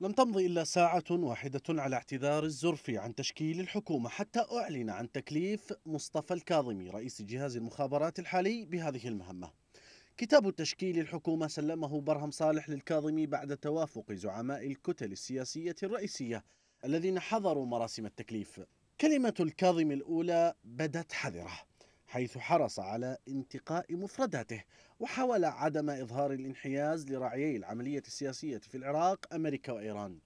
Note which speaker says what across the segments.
Speaker 1: لم تمض إلا ساعة واحدة على اعتذار الزرفي عن تشكيل الحكومة حتى أعلن عن تكليف مصطفى الكاظمي رئيس جهاز المخابرات الحالي بهذه المهمة كتاب تشكيل الحكومة سلمه برهم صالح للكاظمي بعد توافق زعماء الكتل السياسية الرئيسية الذين حضروا مراسم التكليف كلمة الكاظم الأولى بدت حذرة حيث حرص على انتقاء مفرداته وحاول عدم إظهار الانحياز لراعيي العملية السياسية في العراق أمريكا وإيران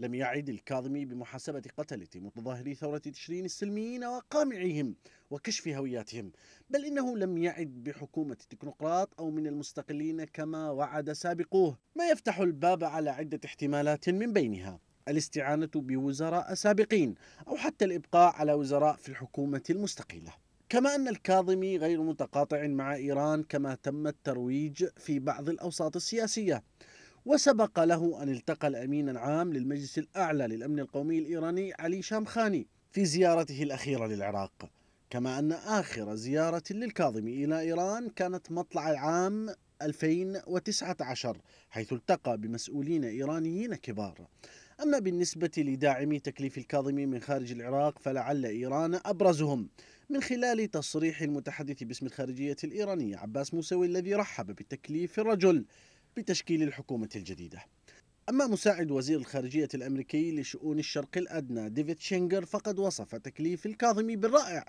Speaker 1: لم يعد الكاظمي بمحاسبة قتلة متظاهري ثورة تشرين السلميين وقامعيهم وكشف هوياتهم بل إنه لم يعد بحكومة التكنوقراط أو من المستقلين كما وعد سابقوه ما يفتح الباب على عدة احتمالات من بينها الاستعانة بوزراء سابقين أو حتى الإبقاء على وزراء في الحكومة المستقلة كما أن الكاظمي غير متقاطع مع إيران كما تم الترويج في بعض الأوساط السياسية وسبق له أن التقى الأمين العام للمجلس الأعلى للأمن القومي الإيراني علي شامخاني في زيارته الأخيرة للعراق كما أن آخر زيارة للكاظمي إلى إيران كانت مطلع العام 2019 حيث التقى بمسؤولين إيرانيين كبار أما بالنسبة لداعمي تكليف الكاظمي من خارج العراق فلعل إيران أبرزهم من خلال تصريح المتحدث باسم الخارجية الإيرانية عباس موسوي الذي رحب بتكليف الرجل بتشكيل الحكومة الجديدة أما مساعد وزير الخارجية الأمريكي لشؤون الشرق الأدنى ديفيد شينجر فقد وصف تكليف الكاظمي بالرائع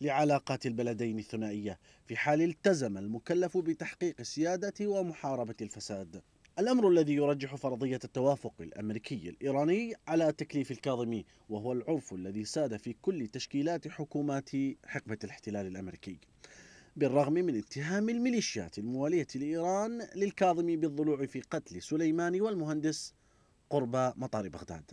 Speaker 1: لعلاقات البلدين الثنائية في حال التزم المكلف بتحقيق السيادة ومحاربة الفساد الأمر الذي يرجح فرضية التوافق الأمريكي الإيراني على تكليف الكاظمي وهو العرف الذي ساد في كل تشكيلات حكومات حقبة الاحتلال الأمريكي بالرغم من اتهام الميليشيات الموالية لإيران للكاظمي بالضلوع في قتل سليماني والمهندس قرب مطار بغداد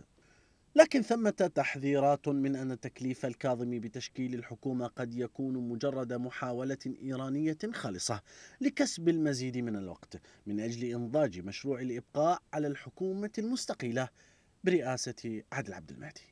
Speaker 1: لكن ثمة تحذيرات من أن تكليف الكاظمي بتشكيل الحكومة قد يكون مجرد محاولة إيرانية خالصة لكسب المزيد من الوقت من أجل إنضاج مشروع الإبقاء على الحكومة المستقيلة برئاسة عادل عبد المهدي